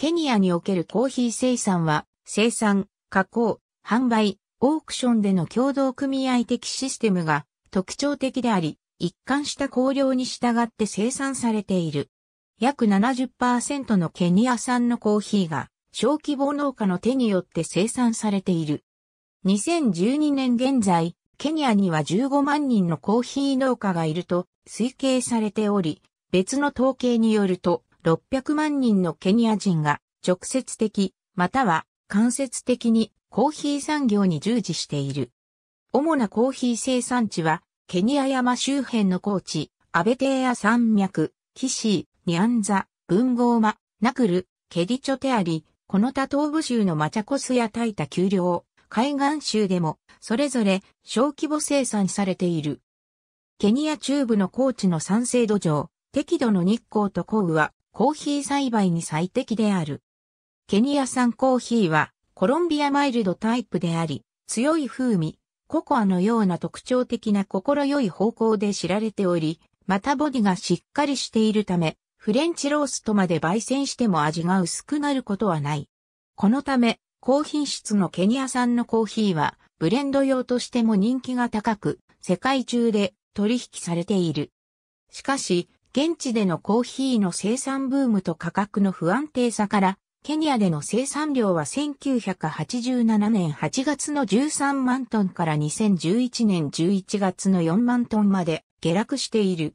ケニアにおけるコーヒー生産は、生産、加工、販売、オークションでの共同組合的システムが特徴的であり、一貫した考量に従って生産されている。約70%のケニア産のコーヒーが小規模農家の手によって生産されている。2012年現在、ケニアには15万人のコーヒー農家がいると推計されており、別の統計によると、600万人のケニア人が直接的または間接的にコーヒー産業に従事している。主なコーヒー生産地はケニア山周辺の高地、アベテーア山脈、キシー、ニャンザ、ブンゴーマ、ナクル、ケリチョテアリ、この他東部州のマチャコスやタイタ丘陵、海岸州でも、それぞれ小規模生産されている。ケニア中部の高地の酸性土壌、適度の日光と降雨はコーヒー栽培に最適である。ケニア産コーヒーはコロンビアマイルドタイプであり、強い風味、ココアのような特徴的な心よい方向で知られており、またボディがしっかりしているため、フレンチローストまで焙煎しても味が薄くなることはない。このため、高品質のケニア産のコーヒーは、ブレンド用としても人気が高く、世界中で取引されている。しかし、現地でのコーヒーの生産ブームと価格の不安定さから、ケニアでの生産量は1987年8月の13万トンから2011年11月の4万トンまで下落している。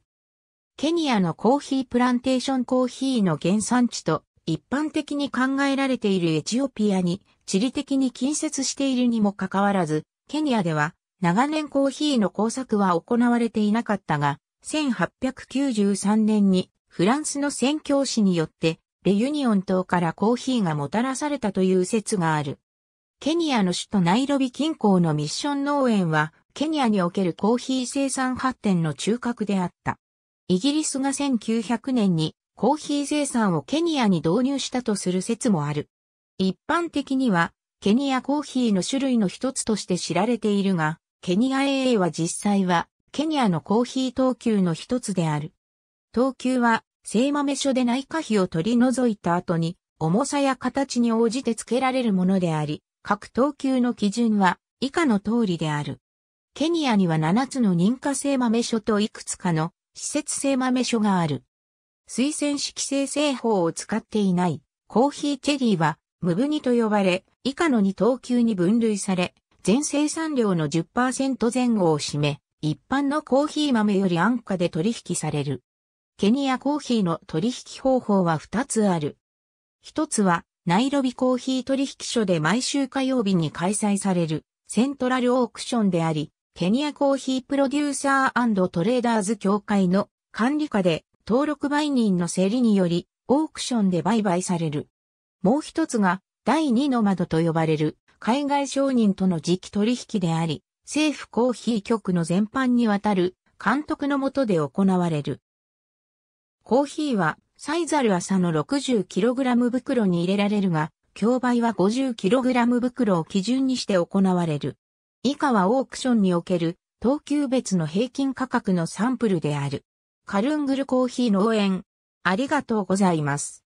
ケニアのコーヒープランテーションコーヒーの原産地と一般的に考えられているエチオピアに地理的に近接しているにもかかわらず、ケニアでは長年コーヒーの工作は行われていなかったが、1893年にフランスの宣教師によってレユニオン島からコーヒーがもたらされたという説がある。ケニアの首都ナイロビ近郊のミッション農園は、ケニアにおけるコーヒー生産発展の中核であった。イギリスが1900年にコーヒー生産をケニアに導入したとする説もある。一般的には、ケニアコーヒーの種類の一つとして知られているが、ケニア AA は実際はケニアのコーヒー等級の一つである。等級は、生豆所で内科費を取り除いた後に、重さや形に応じて付けられるものであり、各等級の基準は以下の通りである。ケニアには7つの認可生豆所といくつかの施設生豆所がある。推薦式生成法を使っていないコーヒーチェリーはムブニと呼ばれ、以下の2等級に分類され、全生産量の10%前後を占め、一般のコーヒー豆より安価で取引される。ケニアコーヒーの取引方法は2つある。1つは、ナイロビコーヒー取引所で毎週火曜日に開催されるセントラルオークションであり、ケニアコーヒープロデューサートレーダーズ協会の管理下で登録売人の競りによりオークションで売買される。もう一つが第2の窓と呼ばれる海外商人との時期取引であり、政府コーヒー局の全般にわたる監督のもとで行われる。コーヒーはサイザル朝の 60kg 袋に入れられるが、競売は 50kg 袋を基準にして行われる。以下はオークションにおける等級別の平均価格のサンプルである。カルングルコーヒー農園。ありがとうございます。